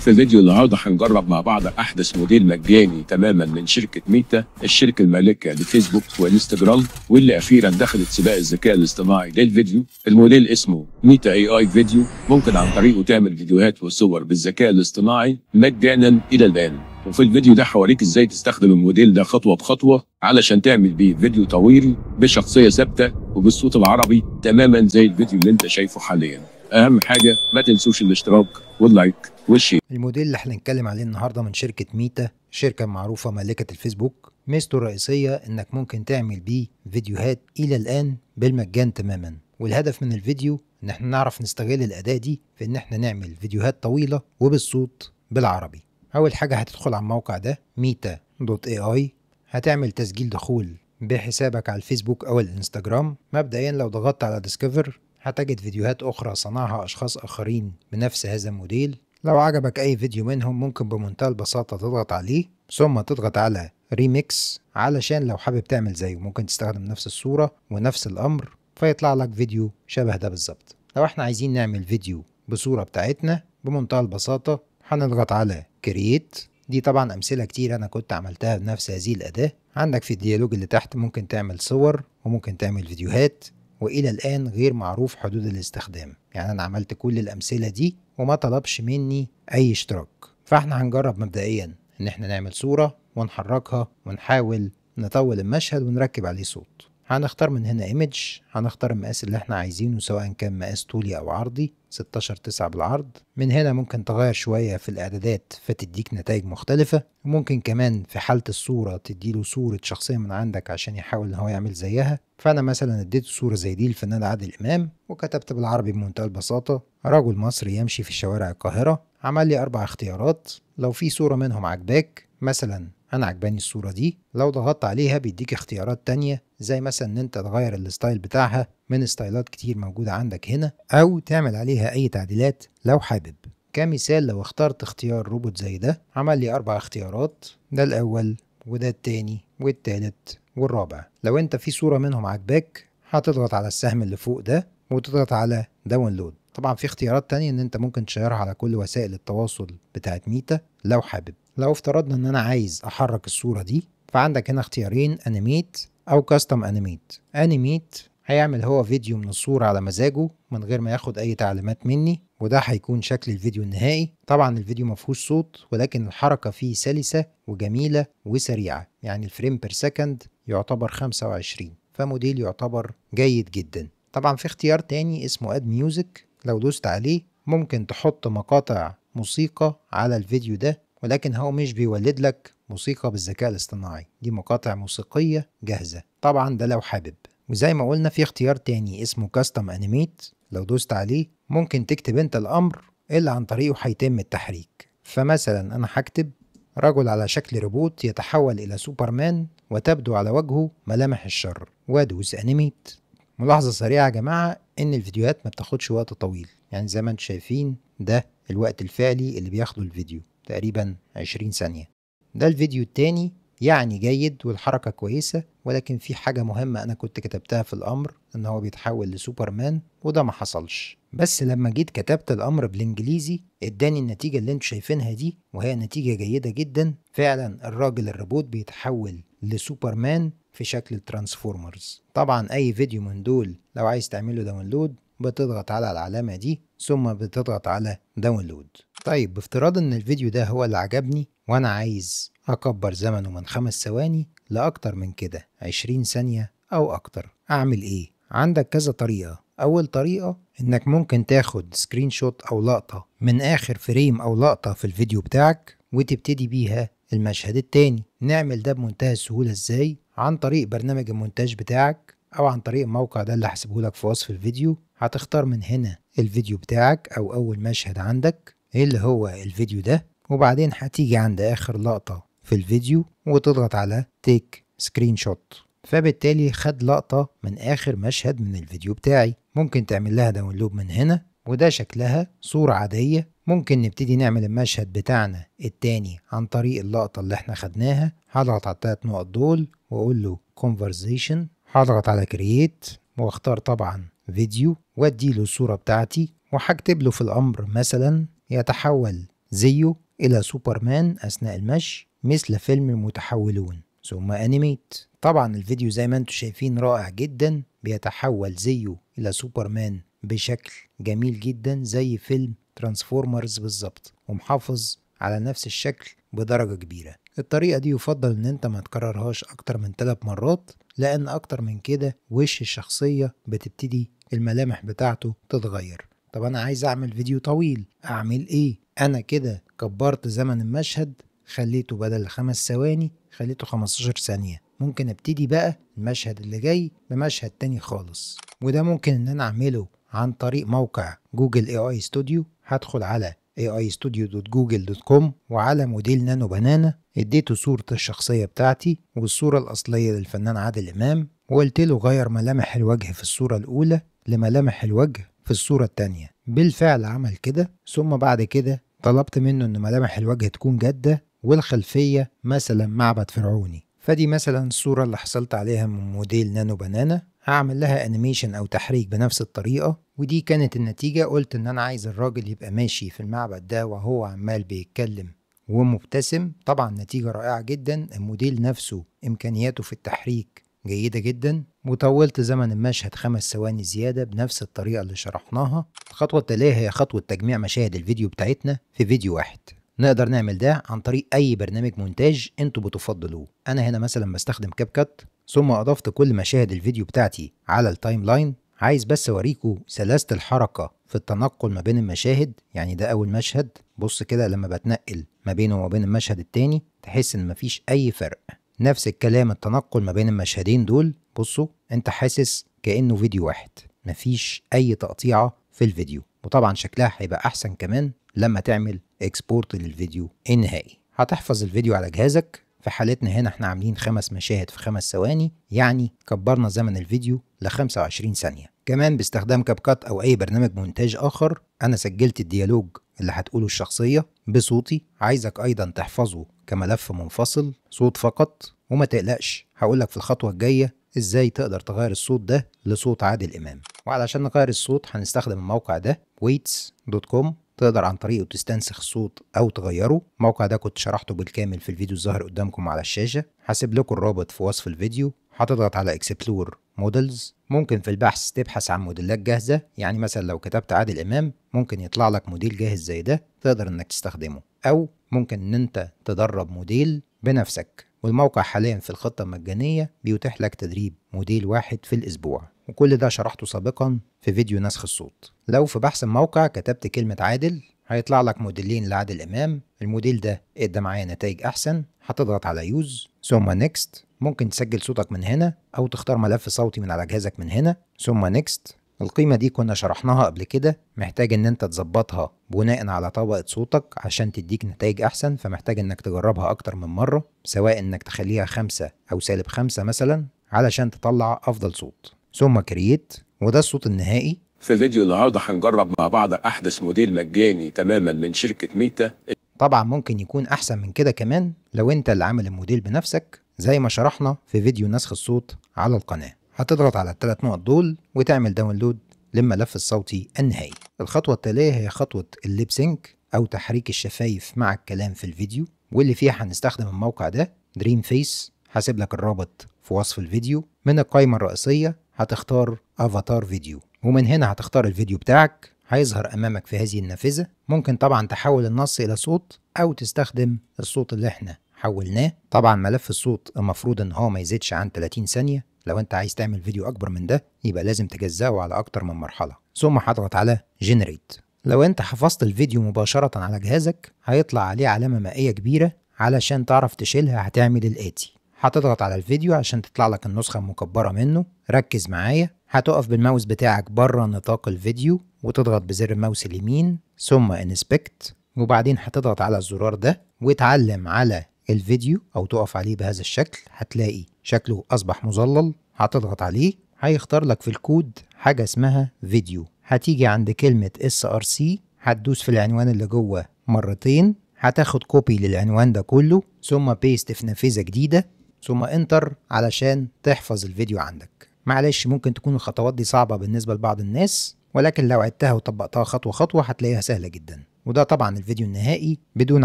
في فيديو النهارده هنجرب مع بعض احدث موديل مجاني تماما من شركه ميتا الشركه المالكه لفيسبوك وانستجرام واللي اخيرا دخلت سباق الذكاء الاصطناعي للفيديو الموديل اسمه ميتا اي اي فيديو ممكن عن طريقه تعمل فيديوهات وصور بالذكاء الاصطناعي مجانا الى الان وفي الفيديو ده هوريك ازاي تستخدم الموديل ده خطوه بخطوه علشان تعمل بيه فيديو طويل بشخصيه ثابته وبالصوت العربي تماما زي الفيديو اللي انت شايفه حاليا اهم حاجه ما تنسوش الاشتراك واللايك والشير الموديل اللي احنا هنتكلم عليه النهارده من شركه ميتا شركه معروفه مالكه الفيسبوك ميزته الرئيسيه انك ممكن تعمل بيه فيديوهات الى الان بالمجان تماما والهدف من الفيديو ان احنا نعرف نستغل الاداه دي في ان احنا نعمل فيديوهات طويله وبالصوت بالعربي اول حاجه هتدخل على الموقع ده ميتا دوت اي اي هتعمل تسجيل دخول بحسابك على الفيسبوك او الانستجرام مبدئيا لو ضغطت على ديسكفر هتجد فيديوهات أخرى صنعها أشخاص آخرين بنفس هذا الموديل لو عجبك أي فيديو منهم ممكن بمنتهى البساطة تضغط عليه ثم تضغط على ريميكس علشان لو حابب تعمل زيه ممكن تستخدم نفس الصورة ونفس الأمر فيطلع لك فيديو شبه ده بالظبط لو احنا عايزين نعمل فيديو بصورة بتاعتنا بمنتهى البساطة هنضغط على كرييت دي طبعا أمثلة كتير أنا كنت عملتها بنفس هذه الأداة عندك في الديالوج اللي تحت ممكن تعمل صور وممكن تعمل فيديوهات والى الان غير معروف حدود الاستخدام يعني انا عملت كل الامثله دي وما طلبش مني اي اشتراك فاحنا هنجرب مبدئيا ان احنا نعمل صوره ونحركها ونحاول نطول المشهد ونركب عليه صوت هنختار من هنا ايمج هنختار المقاس اللي احنا عايزينه سواء كان مقاس طولي او عرضي 16 9 بالعرض من هنا ممكن تغير شوية في الاعدادات فتديك نتائج مختلفة وممكن كمان في حالة الصورة تديله صورة شخصية من عندك عشان يحاول ان هو يعمل زيها فانا مثلا اديت صورة زي دي للفنان عادل امام وكتبت بالعربي بمنتهى البساطة رجل مصري يمشي في شوارع القاهرة عمل لي اربع اختيارات لو في صورة منهم عجباك مثلا انا عجباني الصورة دي لو ضغطت عليها بيديك اختيارات تانية زي مثلا ان انت تغير الستايل بتاعها من ستايلات كتير موجودة عندك هنا او تعمل عليها اي تعديلات لو حابب كمثال لو اخترت اختيار روبوت زي ده عمل لي اربع اختيارات ده الاول وده التاني والتالت والرابع لو انت في صورة منهم عجباك هتضغط على السهم اللي فوق ده وتضغط على داونلود طبعا في اختيارات تانية ان انت ممكن تشيرها على كل وسائل التواصل بتاعت ميتا لو حابب لو افترضنا ان انا عايز احرك الصورة دي فعندك هنا اختيارين انيميت او كاستم انيميت انيميت هيعمل هو فيديو من الصورة على مزاجه من غير ما ياخد اي تعليمات مني وده هيكون شكل الفيديو النهائي طبعا الفيديو مفهوش صوت ولكن الحركة فيه سلسة وجميلة وسريعة يعني الفريم بير سكند يعتبر 25 فموديل يعتبر جيد جدا طبعا في اختيار تاني اسمه اد ميوزك لو دوست عليه ممكن تحط مقاطع موسيقى على الفيديو ده ولكن هو مش بيولد لك موسيقى بالذكاء الاصطناعي دي مقاطع موسيقية جاهزة طبعا ده لو حابب وزي ما قلنا في اختيار تاني اسمه كاستم انيميت لو دوست عليه ممكن تكتب انت الامر اللي عن طريقه هيتم التحريك فمثلا انا هكتب رجل على شكل روبوت يتحول الى سوبرمان وتبدو على وجهه ملامح الشر وادوس انيميت ملاحظة سريعة يا جماعة ان الفيديوهات ما بتاخدش وقت طويل يعني زي ما انتم شايفين ده الوقت الفعلي اللي بياخده الفيديو تقريبا 20 ثانية ده الفيديو التاني يعني جيد والحركة كويسة ولكن في حاجة مهمة أنا كنت كتبتها في الأمر إن هو بيتحول لسوبرمان وده ما حصلش بس لما جيت كتبت الأمر بالإنجليزي اداني النتيجة اللي انتوا شايفينها دي وهي نتيجة جيدة جدا فعلا الراجل الروبوت بيتحول لسوبرمان في شكل الترانسفورمرز طبعا أي فيديو من دول لو عايز تعمله داونلود بتضغط على العلامة دي ثم بتضغط على داونلود طيب بافتراض ان الفيديو ده هو اللي عجبني وانا عايز اكبر زمنه من خمس ثواني لاكتر من كده عشرين ثانية او اكتر اعمل ايه عندك كذا طريقة اول طريقة انك ممكن تاخد سكرين شوت او لقطة من اخر فريم او لقطة في الفيديو بتاعك وتبتدي بيها المشهد التاني نعمل ده بمنتهى السهولة ازاي عن طريق برنامج المونتاج بتاعك او عن طريق الموقع ده اللي هسيبهولك في وصف الفيديو هتختار من هنا الفيديو بتاعك أو أول مشهد عندك اللي هو الفيديو ده وبعدين هتيجي عند آخر لقطة في الفيديو وتضغط على تيك سكرين شوت فبالتالي خد لقطة من آخر مشهد من الفيديو بتاعي ممكن تعمل لها داونلود من هنا وده شكلها صورة عادية ممكن نبتدي نعمل المشهد بتاعنا التاني عن طريق اللقطة اللي احنا خدناها هضغط على التلات نقط دول واقول له conversation هضغط على create واختار طبعا فيديو واديله الصورة بتاعتي وهكتب له في الأمر مثلا يتحول زيو إلى سوبرمان أثناء المشي مثل فيلم المتحولون ثم أنيميت طبعا الفيديو زي ما انتم شايفين رائع جدا بيتحول زيو إلى سوبرمان بشكل جميل جدا زي فيلم ترانسفورمرز بالظبط ومحافظ على نفس الشكل بدرجة كبيرة الطريقة دي يفضل ان انت ما تكررهاش اكتر من 3 مرات لان اكتر من كده وش الشخصية بتبتدي الملامح بتاعته تتغير طب انا عايز اعمل فيديو طويل اعمل ايه انا كده كبرت زمن المشهد خليته بدل خمس ثواني خليته 15 ثانية ممكن ابتدي بقى المشهد اللي جاي بمشهد تاني خالص وده ممكن ان انا اعمله عن طريق موقع جوجل اي اي ستوديو هدخل على aistudio.google.com وعلى موديل نانو بنانا اديته صورة الشخصية بتاعتي والصورة الأصلية للفنان عادل إمام وقلت له غير ملامح الوجه في الصورة الأولى لملامح الوجه في الصورة التانية بالفعل عمل كده ثم بعد كده طلبت منه ان ملامح الوجه تكون جادة والخلفية مثلا معبد فرعوني فدي مثلا الصورة اللي حصلت عليها من موديل نانو بنانا هعمل لها انيميشن او تحريك بنفس الطريقة ودي كانت النتيجة قلت ان انا عايز الراجل يبقى ماشي في المعبد ده وهو عمال بيتكلم ومبتسم طبعا نتيجة رائعة جدا الموديل نفسه امكانياته في التحريك جيدة جدا وطولت زمن المشهد خمس ثواني زيادة بنفس الطريقة اللي شرحناها الخطوة التالية هي خطوة تجميع مشاهد الفيديو بتاعتنا في فيديو واحد نقدر نعمل ده عن طريق أي برنامج مونتاج أنتوا بتفضلوه أنا هنا مثلا بستخدم كاب كات ثم أضفت كل مشاهد الفيديو بتاعتي على التايم لاين عايز بس أوريكوا سلاسة الحركة في التنقل ما بين المشاهد يعني ده أول مشهد بص كده لما بتنقل ما بينه وما بين المشهد التاني تحس إن مفيش أي فرق نفس الكلام التنقل ما بين المشهدين دول بصوا انت حاسس كانه فيديو واحد مفيش اي تقطيعه في الفيديو وطبعا شكلها هيبقى احسن كمان لما تعمل اكسبورت للفيديو النهائي هتحفظ الفيديو على جهازك في حالتنا هنا احنا عاملين خمس مشاهد في خمس ثواني يعني كبرنا زمن الفيديو ل 25 ثانية كمان باستخدام كاب كات او اي برنامج مونتاج اخر انا سجلت الديالوج اللي هتقوله الشخصية بصوتي عايزك أيضا تحفظه كملف منفصل صوت فقط وما تقلقش هقولك في الخطوة الجاية ازاي تقدر تغير الصوت ده لصوت عادل إمام وعلشان نغير الصوت هنستخدم الموقع ده weights.com تقدر عن طريقه تستنسخ الصوت او تغيره الموقع ده كنت شرحته بالكامل في الفيديو الظاهر قدامكم على الشاشه هسيب لكم الرابط في وصف الفيديو هتضغط على اكسبلور مودلز ممكن في البحث تبحث عن موديلات جاهزة يعني مثلا لو كتبت عادل إمام ممكن يطلع لك موديل جاهز زي ده تقدر إنك تستخدمه أو ممكن إن أنت تدرب موديل بنفسك والموقع حاليا في الخطة المجانية بيتيح لك تدريب موديل واحد في الأسبوع وكل ده شرحته سابقا في فيديو نسخ الصوت لو في بحث الموقع كتبت كلمة عادل هيطلع لك موديلين لعادل امام الموديل ده ادى معايا نتائج احسن هتضغط على يوز ثم نيكست ممكن تسجل صوتك من هنا او تختار ملف صوتي من على جهازك من هنا ثم نيكست القيمة دي كنا شرحناها قبل كده محتاج ان انت تظبطها بناء على طبقة صوتك عشان تديك نتائج احسن فمحتاج انك تجربها اكتر من مرة سواء انك تخليها خمسة او سالب خمسة مثلا علشان تطلع افضل صوت ثم كرييت وده الصوت النهائي في فيديو النهارده هنجرب مع بعض احدث موديل مجاني تماما من شركه ميتا طبعا ممكن يكون احسن من كده كمان لو انت اللي عامل الموديل بنفسك زي ما شرحنا في فيديو نسخ الصوت على القناه هتضغط على الثلاث نقط دول وتعمل داونلود للملف الصوتي النهائي الخطوه التاليه هي خطوه الليب سينك او تحريك الشفايف مع الكلام في الفيديو واللي فيها هنستخدم الموقع ده دريم فيس هسيب لك الرابط في وصف الفيديو من القائمه الرئيسيه هتختار افاتار فيديو ومن هنا هتختار الفيديو بتاعك هيظهر امامك في هذه النافذة ممكن طبعا تحول النص الى صوت او تستخدم الصوت اللي احنا حولناه طبعا ملف الصوت المفروض ان هو ما يزيدش عن 30 ثانية لو انت عايز تعمل فيديو اكبر من ده يبقى لازم تجزأه على اكتر من مرحلة ثم هضغط على جنريت لو انت حفظت الفيديو مباشرة على جهازك هيطلع عليه علامة مائية كبيرة علشان تعرف تشيلها هتعمل الآتي هتضغط على الفيديو عشان تطلع لك النسخة المكبرة منه ركز معايا هتقف بالماوس بتاعك بره نطاق الفيديو وتضغط بزر الماوس اليمين ثم انسبكت وبعدين هتضغط على الزرار ده وتعلم على الفيديو او تقف عليه بهذا الشكل هتلاقي شكله اصبح مظلل هتضغط عليه هيختار لك في الكود حاجه اسمها فيديو هتيجي عند كلمه اس ار سي هتدوس في العنوان اللي جوه مرتين هتاخد كوبي للعنوان ده كله ثم بيست في نافذه جديده ثم انتر علشان تحفظ الفيديو عندك معلش ممكن تكون الخطوات دي صعبة بالنسبة لبعض الناس ولكن لو عدتها وطبقتها خطوة خطوة هتلاقيها سهلة جدا وده طبعا الفيديو النهائي بدون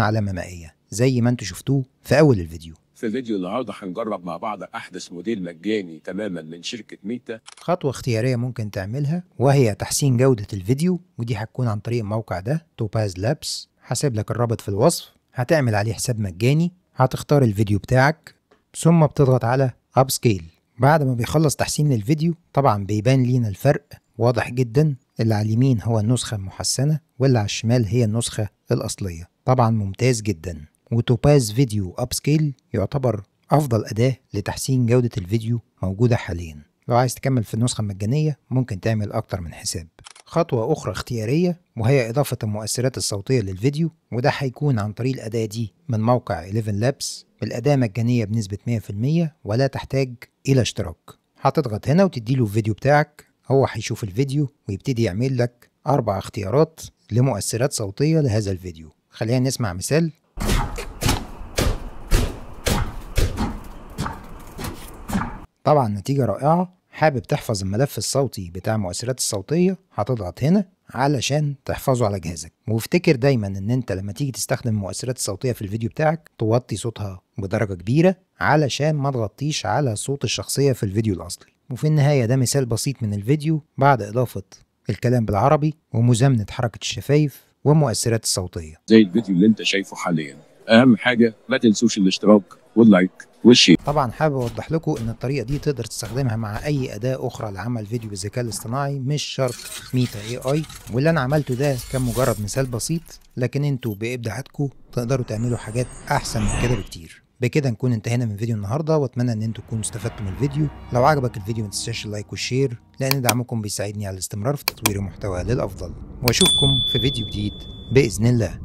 علامة مائية زي ما انتوا شفتوه في أول الفيديو في الفيديو النهارده هنجرب مع بعض احدث موديل مجاني تماما من شركه ميتا خطوه اختياريه ممكن تعملها وهي تحسين جوده الفيديو ودي هتكون عن طريق الموقع ده توباز لابس هسيب لك الرابط في الوصف هتعمل عليه حساب مجاني هتختار الفيديو بتاعك ثم بتضغط على اب سكيل بعد ما بيخلص تحسين الفيديو طبعا بيبان لينا الفرق واضح جدا اللي على اليمين هو النسخة المحسنة واللي على الشمال هي النسخة الأصلية طبعا ممتاز جدا وتوباز فيديو أبسكيل يعتبر أفضل أداة لتحسين جودة الفيديو موجودة حاليا لو عايز تكمل في النسخة المجانية ممكن تعمل أكتر من حساب خطوة أخرى اختيارية وهي إضافة المؤثرات الصوتية للفيديو وده هيكون عن طريق الأداة دي من موقع 11 لابس الأداة مجانية بنسبة 100% ولا تحتاج إلى اشتراك هتضغط هنا وتديله الفيديو بتاعك هو هيشوف الفيديو ويبتدي يعمل لك أربع اختيارات لمؤثرات صوتية لهذا الفيديو خلينا نسمع مثال طبعا نتيجة رائعة حابب تحفظ الملف الصوتي بتاع المؤثرات الصوتية هتضغط هنا علشان تحفظه على جهازك وافتكر دايما ان انت لما تيجي تستخدم المؤثرات الصوتية في الفيديو بتاعك توطي صوتها بدرجة كبيرة علشان ما تغطيش على صوت الشخصية في الفيديو الأصلي وفي النهاية ده مثال بسيط من الفيديو بعد إضافة الكلام بالعربي ومزامنة حركة الشفايف والمؤثرات الصوتية زي الفيديو اللي انت شايفه حاليا اهم حاجه ما تنسوش الاشتراك واللايك والشير طبعا حابب اوضح لكم ان الطريقه دي تقدر تستخدمها مع اي اداه اخرى لعمل فيديو بالذكاء الاصطناعي مش شرط ميتا اي اي واللي انا عملته ده كان مجرد مثال بسيط لكن انتوا بابداعاتكم تقدروا تعملوا حاجات احسن من كده بكتير بكده نكون انتهينا من فيديو النهارده واتمنى ان انتوا تكونوا استفدتوا من الفيديو لو عجبك الفيديو ما تنساش اللايك والشير لان دعمكم بيساعدني على الاستمرار في تطوير المحتوى للافضل واشوفكم في فيديو جديد باذن الله